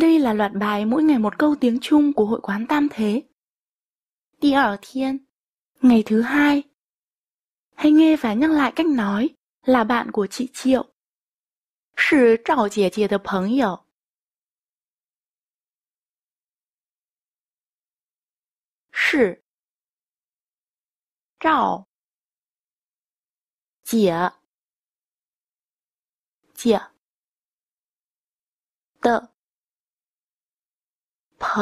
Đây là loạt bài mỗi ngày một câu tiếng Trung của hội quán Tam Thế. Đi ở thiên, ngày thứ hai. Hãy nghe và nhắc lại cách nói là bạn của chị Triệu. Sư Trào 姐姐的朋友. Sư Trào 姐姐的 Cách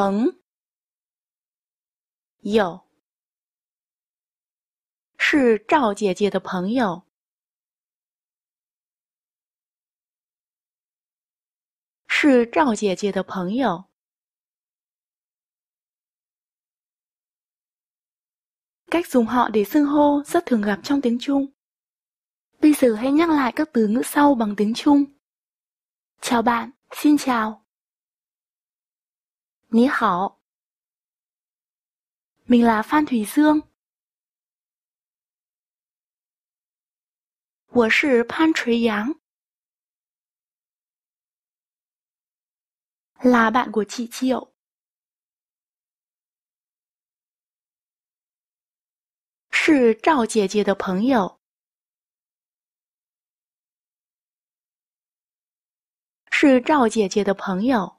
dùng họ để xưng hô rất thường gặp trong tiếng Trung. Bây giờ hãy nhắc lại các từ ngữ sau bằng tiếng Trung. Chào bạn, xin chào. 你好，我是潘垂江，拉曼国际基是赵姐姐的朋友，是赵姐姐的朋友。